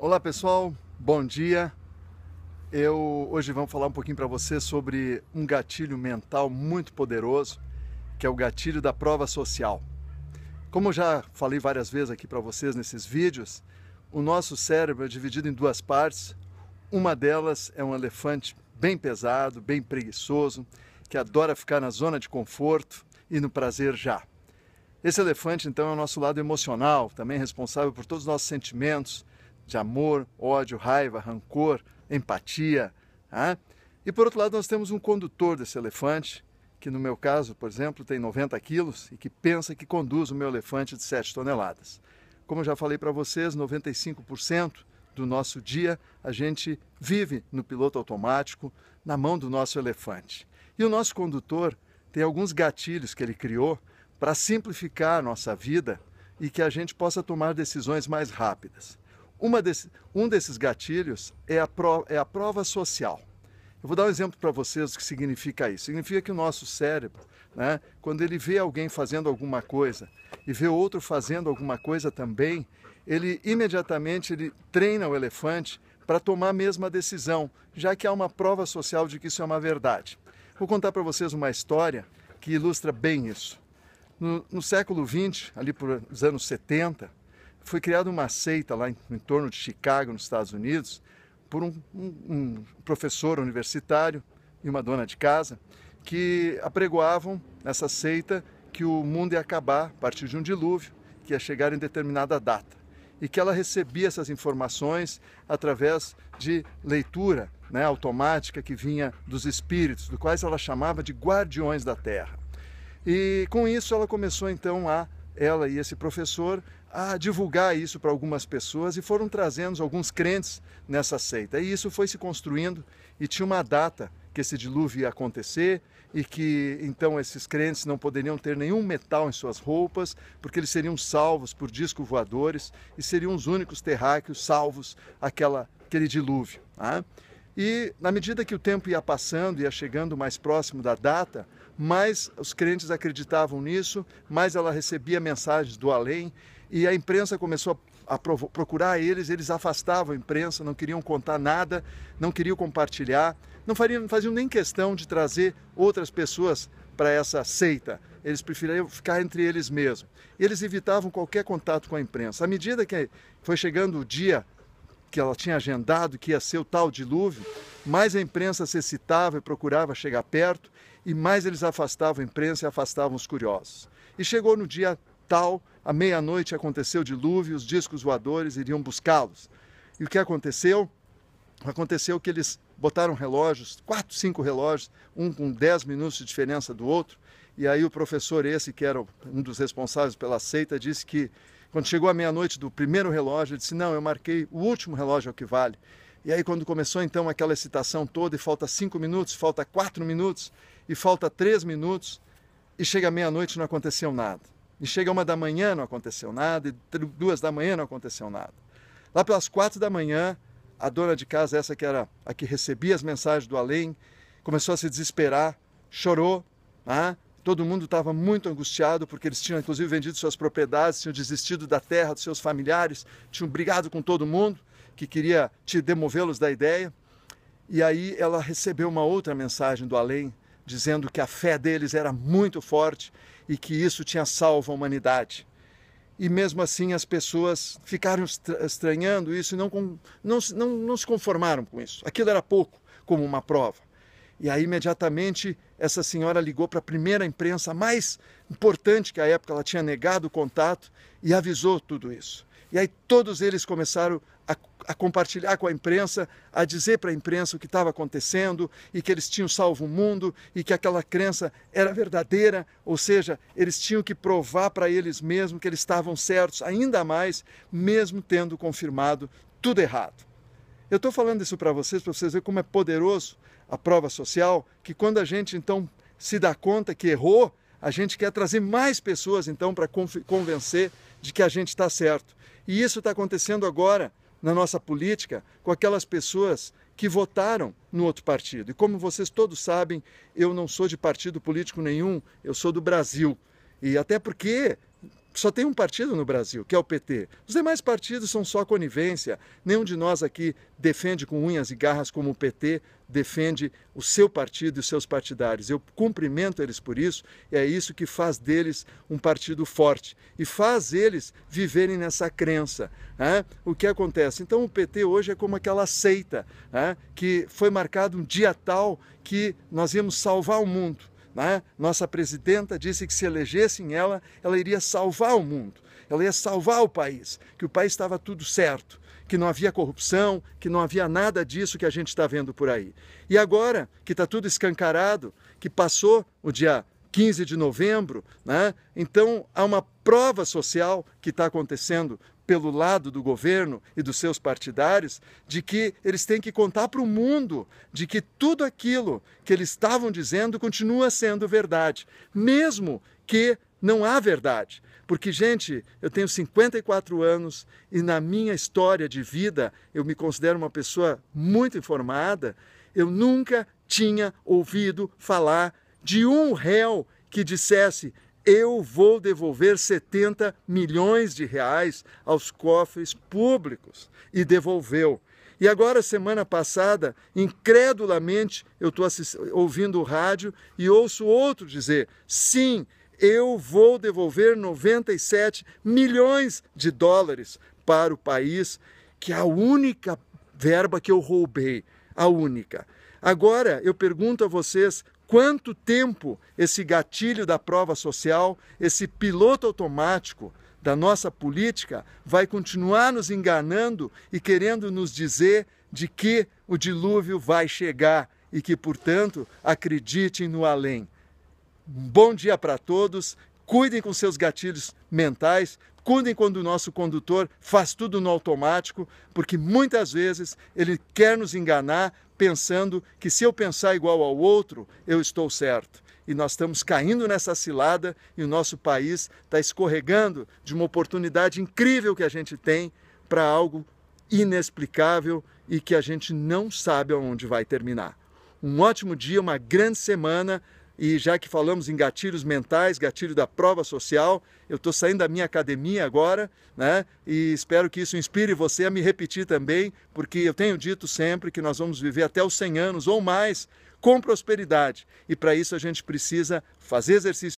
Olá pessoal, bom dia. Eu hoje vamos falar um pouquinho para você sobre um gatilho mental muito poderoso, que é o gatilho da prova social. Como eu já falei várias vezes aqui para vocês nesses vídeos, o nosso cérebro é dividido em duas partes. Uma delas é um elefante bem pesado, bem preguiçoso, que adora ficar na zona de conforto e no prazer já. Esse elefante, então, é o nosso lado emocional, também responsável por todos os nossos sentimentos, de amor, ódio, raiva, rancor, empatia. Tá? E por outro lado, nós temos um condutor desse elefante, que no meu caso, por exemplo, tem 90 quilos e que pensa que conduz o meu elefante de 7 toneladas. Como eu já falei para vocês, 95% do nosso dia a gente vive no piloto automático, na mão do nosso elefante. E o nosso condutor tem alguns gatilhos que ele criou para simplificar a nossa vida e que a gente possa tomar decisões mais rápidas. Desse, um desses gatilhos é a, pro, é a prova social. Eu vou dar um exemplo para vocês do que significa isso. Significa que o nosso cérebro, né, quando ele vê alguém fazendo alguma coisa e vê outro fazendo alguma coisa também, ele imediatamente ele treina o elefante para tomar a mesma decisão, já que há uma prova social de que isso é uma verdade. Vou contar para vocês uma história que ilustra bem isso. No, no século XX, ali por os anos 70, foi criada uma seita lá em, em, torno de Chicago, nos Estados Unidos, por um, um, um professor universitário e uma dona de casa que apregoavam nessa seita que o mundo ia acabar a partir de um dilúvio, que ia chegar em determinada data. E que ela recebia essas informações através de leitura né, automática que vinha dos espíritos, do quais ela chamava de guardiões da terra. E com isso ela começou então a, ela e esse professor, a divulgar isso para algumas pessoas e foram trazendo alguns crentes nessa seita. E isso foi se construindo e tinha uma data que esse dilúvio ia acontecer e que então esses crentes não poderiam ter nenhum metal em suas roupas, porque eles seriam salvos por disco voadores e seriam os únicos terráqueos salvos aquela aquele dilúvio. Tá? E na medida que o tempo ia passando, ia chegando mais próximo da data, mais os crentes acreditavam nisso, mais ela recebia mensagens do além e a imprensa começou a procurar eles, eles afastavam a imprensa, não queriam contar nada, não queriam compartilhar, não faziam, faziam nem questão de trazer outras pessoas para essa seita. Eles preferiam ficar entre eles mesmos. Eles evitavam qualquer contato com a imprensa. À medida que foi chegando o dia que ela tinha agendado, que ia ser o tal dilúvio, mais a imprensa se excitava e procurava chegar perto, e mais eles afastavam a imprensa e afastavam os curiosos. E chegou no dia tal à meia-noite aconteceu dilúvio, os discos voadores iriam buscá-los. E o que aconteceu? Aconteceu que eles botaram relógios, quatro, cinco relógios, um com dez minutos de diferença do outro. E aí o professor esse, que era um dos responsáveis pela seita, disse que quando chegou a meia-noite do primeiro relógio, ele disse, não, eu marquei o último relógio é o que vale. E aí quando começou então aquela excitação toda, e falta cinco minutos, falta quatro minutos, e falta três minutos, e chega meia-noite não aconteceu nada. E chega uma da manhã, não aconteceu nada, e duas da manhã não aconteceu nada. Lá pelas quatro da manhã, a dona de casa, essa que era a que recebia as mensagens do além, começou a se desesperar, chorou, né? todo mundo estava muito angustiado, porque eles tinham inclusive vendido suas propriedades, tinham desistido da terra, dos seus familiares, tinham brigado com todo mundo que queria te demovê-los da ideia. E aí ela recebeu uma outra mensagem do além, dizendo que a fé deles era muito forte e que isso tinha salvo a humanidade. E mesmo assim as pessoas ficaram estranhando isso e não, não, não, não se conformaram com isso. Aquilo era pouco como uma prova. E aí, imediatamente, essa senhora ligou para a primeira imprensa mais importante que a época ela tinha negado o contato e avisou tudo isso. E aí, todos eles começaram a, a compartilhar com a imprensa, a dizer para a imprensa o que estava acontecendo e que eles tinham salvo o mundo e que aquela crença era verdadeira, ou seja, eles tinham que provar para eles mesmos que eles estavam certos, ainda mais, mesmo tendo confirmado tudo errado. Eu estou falando isso para vocês, para vocês verem como é poderoso a prova social, que quando a gente então se dá conta que errou, a gente quer trazer mais pessoas então para convencer de que a gente está certo. E isso está acontecendo agora na nossa política com aquelas pessoas que votaram no outro partido. E como vocês todos sabem, eu não sou de partido político nenhum, eu sou do Brasil. E até porque só tem um partido no Brasil, que é o PT. Os demais partidos são só conivência. Nenhum de nós aqui defende com unhas e garras como o PT defende o seu partido e seus partidários. Eu cumprimento eles por isso, e é isso que faz deles um partido forte e faz eles viverem nessa crença. Né? O que acontece? Então, o PT hoje é como aquela seita né? que foi marcado um dia tal que nós íamos salvar o mundo. Né? Nossa presidenta disse que se elegessem ela, ela iria salvar o mundo, ela ia salvar o país, que o país estava tudo certo, que não havia corrupção, que não havia nada disso que a gente está vendo por aí. E agora que está tudo escancarado, que passou o dia 15 de novembro, né? então há uma prova social que está acontecendo pelo lado do governo e dos seus partidários de que eles têm que contar para o mundo de que tudo aquilo que eles estavam dizendo continua sendo verdade, mesmo que não há verdade. Porque, gente, eu tenho 54 anos e na minha história de vida eu me considero uma pessoa muito informada. Eu nunca tinha ouvido falar de um réu que dissesse eu vou devolver 70 milhões de reais aos cofres públicos. E devolveu. E agora, semana passada, incredulamente, eu estou ouvindo o rádio e ouço outro dizer: sim, eu vou devolver 97 milhões de dólares para o país, que é a única verba que eu roubei. A única. Agora eu pergunto a vocês quanto tempo esse gatilho da prova social, esse piloto automático da nossa política, vai continuar nos enganando e querendo nos dizer de que o dilúvio vai chegar e que, portanto, acreditem no além. Um bom dia para todos cuidem com seus gatilhos mentais, cuidem quando o nosso condutor faz tudo no automático, porque muitas vezes ele quer nos enganar pensando que se eu pensar igual ao outro, eu estou certo. E nós estamos caindo nessa cilada e o nosso país está escorregando de uma oportunidade incrível que a gente tem para algo inexplicável e que a gente não sabe aonde vai terminar. Um ótimo dia, uma grande semana. E já que falamos em gatilhos mentais, gatilho da prova social, eu estou saindo da minha academia agora, né? E espero que isso inspire você a me repetir também, porque eu tenho dito sempre que nós vamos viver até os 100 anos ou mais com prosperidade. E para isso a gente precisa fazer exercício